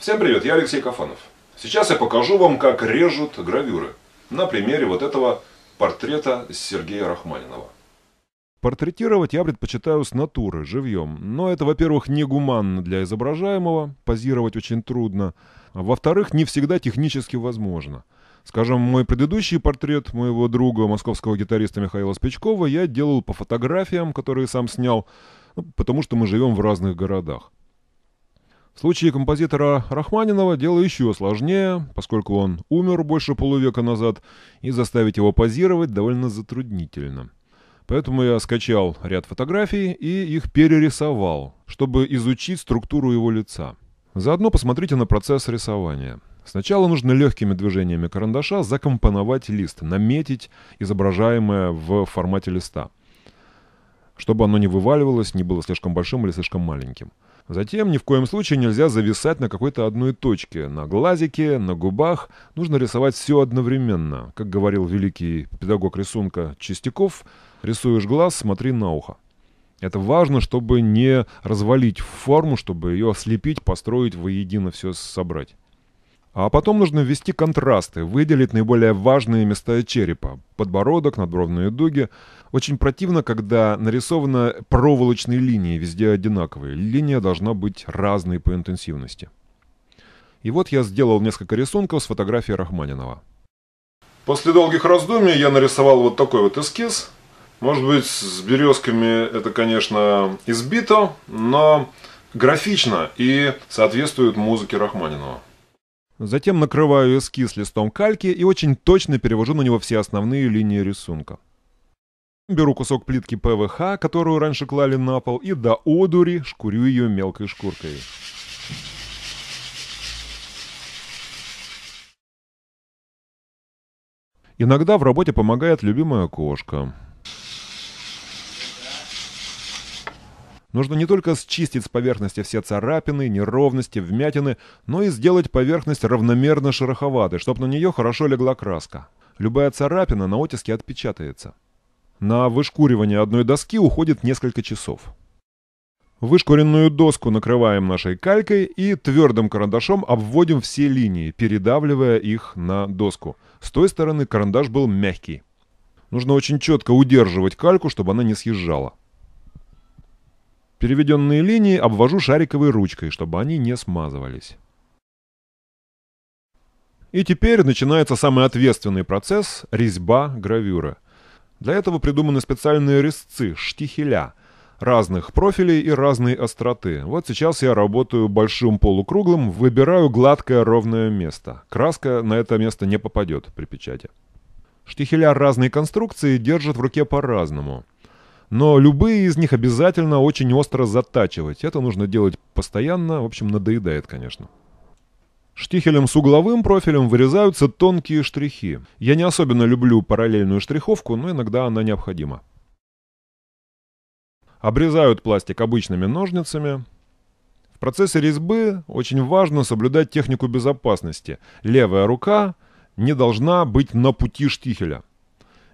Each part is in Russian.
Всем привет, я Алексей Кафанов. Сейчас я покажу вам, как режут гравюры на примере вот этого портрета Сергея Рахманинова. Портретировать я предпочитаю с натуры, живьем. Но это, во-первых, негуманно для изображаемого, позировать очень трудно. а Во-вторых, не всегда технически возможно. Скажем, мой предыдущий портрет моего друга, московского гитариста Михаила Спичкова, я делал по фотографиям, которые сам снял, ну, потому что мы живем в разных городах. В случае композитора Рахманинова дело еще сложнее, поскольку он умер больше полувека назад, и заставить его позировать довольно затруднительно. Поэтому я скачал ряд фотографий и их перерисовал, чтобы изучить структуру его лица. Заодно посмотрите на процесс рисования. Сначала нужно легкими движениями карандаша закомпоновать лист, наметить изображаемое в формате листа, чтобы оно не вываливалось, не было слишком большим или слишком маленьким. Затем ни в коем случае нельзя зависать на какой-то одной точке. На глазике, на губах. Нужно рисовать все одновременно. Как говорил великий педагог рисунка Чистяков, рисуешь глаз, смотри на ухо. Это важно, чтобы не развалить форму, чтобы ее ослепить, построить, воедино все собрать. А потом нужно ввести контрасты, выделить наиболее важные места черепа. Подбородок, надбровные дуги. Очень противно, когда нарисованы проволочные линии, везде одинаковые. Линия должна быть разной по интенсивности. И вот я сделал несколько рисунков с фотографией Рахманинова. После долгих раздумий я нарисовал вот такой вот эскиз. Может быть, с березками это, конечно, избито, но графично и соответствует музыке Рахманинова. Затем накрываю эскиз листом кальки и очень точно перевожу на него все основные линии рисунка. Беру кусок плитки ПВХ, которую раньше клали на пол, и до одури шкурю ее мелкой шкуркой. Иногда в работе помогает любимая кошка. Нужно не только счистить с поверхности все царапины, неровности, вмятины, но и сделать поверхность равномерно шероховатой, чтобы на нее хорошо легла краска. Любая царапина на оттиске отпечатается. На вышкуривание одной доски уходит несколько часов. Вышкуренную доску накрываем нашей калькой и твердым карандашом обводим все линии, передавливая их на доску. С той стороны карандаш был мягкий. Нужно очень четко удерживать кальку, чтобы она не съезжала. Переведенные линии обвожу шариковой ручкой, чтобы они не смазывались. И теперь начинается самый ответственный процесс – резьба гравюры. Для этого придуманы специальные резцы – штихеля – разных профилей и разной остроты. Вот сейчас я работаю большим полукруглым, выбираю гладкое ровное место. Краска на это место не попадет при печати. Штихеля разной конструкции держат в руке по-разному – но любые из них обязательно очень остро затачивать. Это нужно делать постоянно, в общем, надоедает, конечно. Штихелем с угловым профилем вырезаются тонкие штрихи. Я не особенно люблю параллельную штриховку, но иногда она необходима. Обрезают пластик обычными ножницами. В процессе резьбы очень важно соблюдать технику безопасности. Левая рука не должна быть на пути штихеля.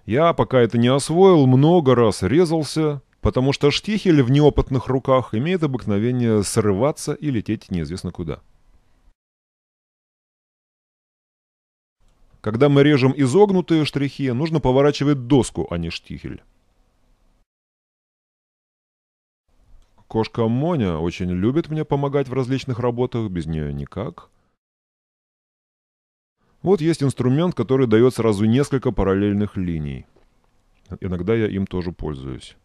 Я, пока это не освоил, много раз резался, потому что штихель в неопытных руках имеет обыкновение срываться и лететь неизвестно куда. Когда мы режем изогнутые штрихи, нужно поворачивать доску, а не штихель. Кошка Моня очень любит мне помогать в различных работах, без нее никак – вот есть инструмент, который дает сразу несколько параллельных линий. Иногда я им тоже пользуюсь.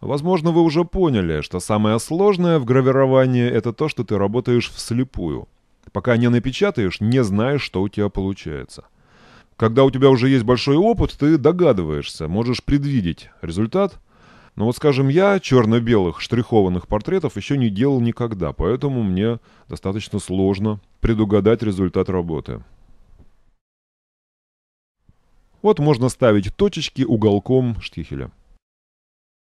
Возможно, вы уже поняли, что самое сложное в гравировании – это то, что ты работаешь вслепую. Пока не напечатаешь, не знаешь, что у тебя получается. Когда у тебя уже есть большой опыт, ты догадываешься, можешь предвидеть результат. Но вот, скажем, я черно-белых штрихованных портретов еще не делал никогда, поэтому мне достаточно сложно предугадать результат работы. Вот можно ставить точечки уголком штихеля.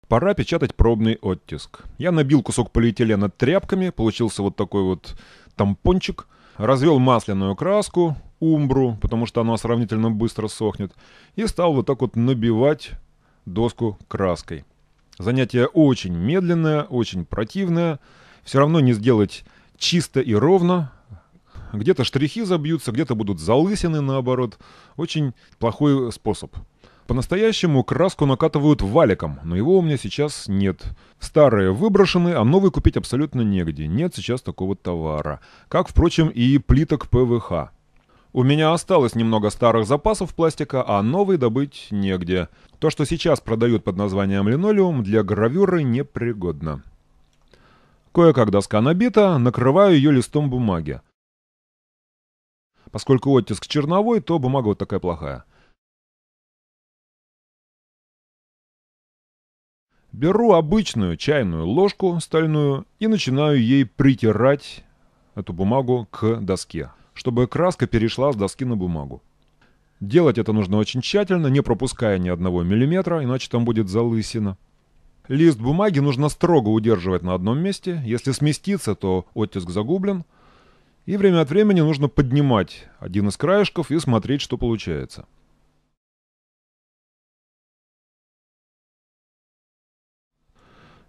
Пора печатать пробный оттиск. Я набил кусок полиэтилена тряпками, получился вот такой вот тампончик, развел масляную краску, умбру, потому что она сравнительно быстро сохнет, и стал вот так вот набивать доску краской. Занятие очень медленное, очень противное. Все равно не сделать чисто и ровно, где-то штрихи забьются, где-то будут залысины, наоборот. Очень плохой способ. По-настоящему краску накатывают валиком, но его у меня сейчас нет. Старые выброшены, а новый купить абсолютно негде. Нет сейчас такого товара. Как, впрочем, и плиток ПВХ. У меня осталось немного старых запасов пластика, а новый добыть негде. То, что сейчас продают под названием линолеум, для гравюры непригодно. Кое-как доска набита, накрываю ее листом бумаги. Поскольку оттиск черновой, то бумага вот такая плохая. Беру обычную чайную ложку стальную и начинаю ей притирать эту бумагу к доске, чтобы краска перешла с доски на бумагу. Делать это нужно очень тщательно, не пропуская ни одного миллиметра, иначе там будет залысина. Лист бумаги нужно строго удерживать на одном месте. Если сместится, то оттиск загублен – и время от времени нужно поднимать один из краешков и смотреть, что получается.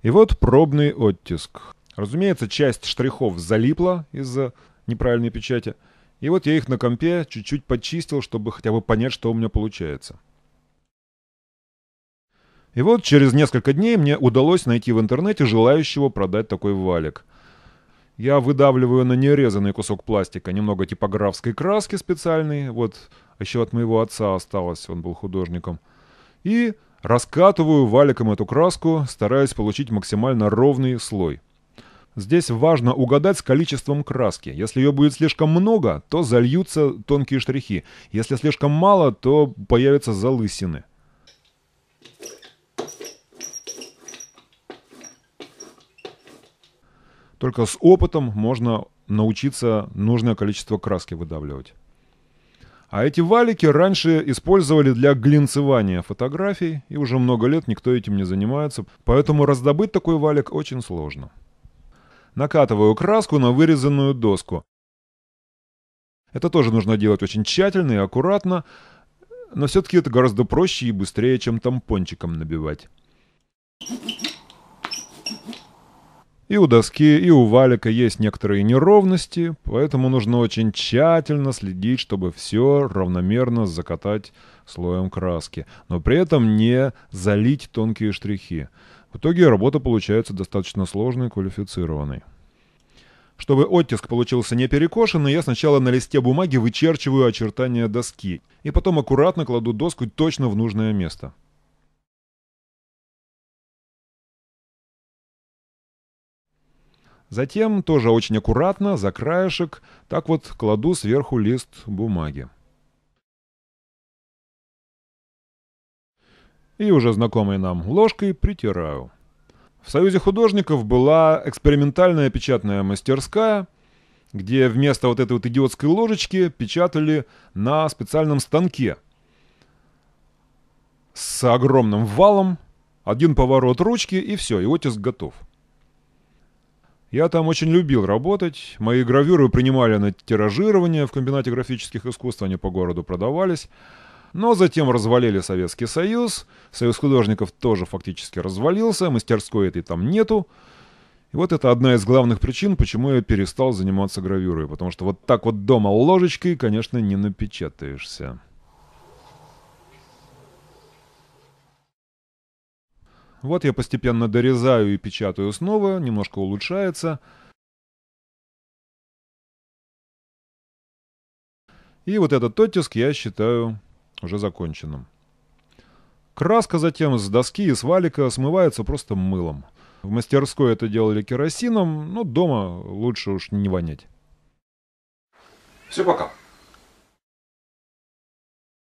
И вот пробный оттиск. Разумеется, часть штрихов залипла из-за неправильной печати. И вот я их на компе чуть-чуть подчистил, чтобы хотя бы понять, что у меня получается. И вот через несколько дней мне удалось найти в интернете желающего продать такой валик – я выдавливаю на нерезанный кусок пластика немного типографской краски специальной, вот еще от моего отца осталось, он был художником, и раскатываю валиком эту краску, стараясь получить максимально ровный слой. Здесь важно угадать с количеством краски. Если ее будет слишком много, то зальются тонкие штрихи. Если слишком мало, то появятся залысины. Только с опытом можно научиться нужное количество краски выдавливать. А эти валики раньше использовали для глинцевания фотографий, и уже много лет никто этим не занимается, поэтому раздобыть такой валик очень сложно. Накатываю краску на вырезанную доску. Это тоже нужно делать очень тщательно и аккуратно, но все-таки это гораздо проще и быстрее, чем тампончиком набивать. И у доски, и у валика есть некоторые неровности, поэтому нужно очень тщательно следить, чтобы все равномерно закатать слоем краски, но при этом не залить тонкие штрихи. В итоге работа получается достаточно сложной и квалифицированной. Чтобы оттиск получился не перекошенный, я сначала на листе бумаги вычерчиваю очертания доски и потом аккуратно кладу доску точно в нужное место. Затем, тоже очень аккуратно, за краешек, так вот кладу сверху лист бумаги. И уже знакомой нам ложкой притираю. В Союзе художников была экспериментальная печатная мастерская, где вместо вот этой вот идиотской ложечки печатали на специальном станке с огромным валом, один поворот ручки и все, и отиск готов. Я там очень любил работать, мои гравюры принимали на тиражирование в комбинате графических искусств, они по городу продавались. Но затем развалили Советский Союз, Союз художников тоже фактически развалился, мастерской этой там нету. И вот это одна из главных причин, почему я перестал заниматься гравюрой, потому что вот так вот дома ложечкой, конечно, не напечатаешься. Вот я постепенно дорезаю и печатаю снова, немножко улучшается. И вот этот оттиск я считаю уже законченным. Краска затем с доски и с валика смывается просто мылом. В мастерской это делали керосином, но дома лучше уж не вонять. Все, пока.